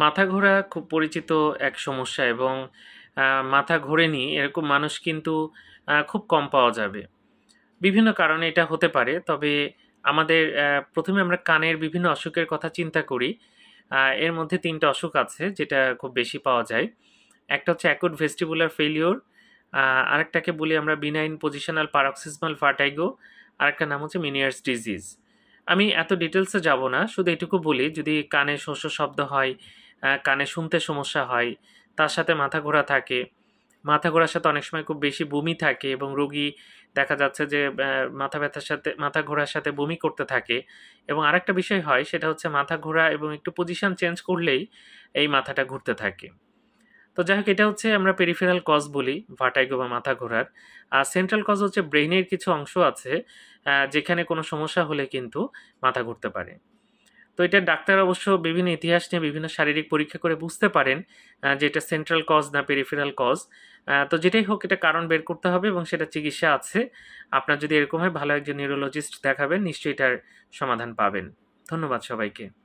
মাথা ঘোরা খুব পরিচিত এক সমস্যা এবং মাথা ঘোরেনি এরকম মানুষ কিন্তু খুব কম পাওয়া যাবে বিভিন্ন কারণে এটা হতে পারে তবে আমাদের প্রথমে আমরা কানের বিভিন্ন অসুখের কথা চিন্তা করি এর মধ্যে তিনটা অসুখ আছে যেটা খুব বেশি পাওয়া যায় একটা হচ্ছে অ্যাকুট ভেস্টিবুলার ফেলিওর আরেকটাকে বলি আমরা বিনাইন পজিশনাল পারক্সিসমাল ফার্টাইগো আরেকটা নাম হচ্ছে মিনিয়ার্স ডিজিজ আমি এত ডিটেলসে যাব না শুধু এটুকু বলি যদি কানে শস্য শব্দ হয় কানে শুনতে সমস্যা হয় তার সাথে মাথা ঘোরা থাকে মাথা ঘোরার সাথে অনেক সময় খুব বেশি বমি থাকে এবং রোগী দেখা যাচ্ছে যে মাথা ব্যথার সাথে মাথা ঘোরার সাথে বমি করতে থাকে এবং আরেকটা বিষয় হয় সেটা হচ্ছে মাথা ঘোরা এবং একটু পজিশন চেঞ্জ করলেই এই মাথাটা ঘুরতে থাকে তো যাই হোক এটা হচ্ছে আমরা পেরিফেরাল কজ বলি ভাটাইগো বা মাথা ঘোরার আর সেন্ট্রাল কজ হচ্ছে ব্রেইনের কিছু অংশ আছে যেখানে কোনো সমস্যা হলে কিন্তু মাথা ঘুরতে পারে তো এটা ডাক্তার অবশ্য বিভিন্ন ইতিহাস নিয়ে বিভিন্ন শারীরিক পরীক্ষা করে বুঝতে পারেন যে এটা সেন্ট্রাল কজ না পেরিফেরাল কজ তো যেটাই হোক এটা কারণ বের করতে হবে এবং সেটা চিকিৎসা আছে আপনার যদি এরকম হয় ভালো একজন নিউরোলজিস্ট দেখাবেন নিশ্চয়ই এটার সমাধান পাবেন ধন্যবাদ সবাইকে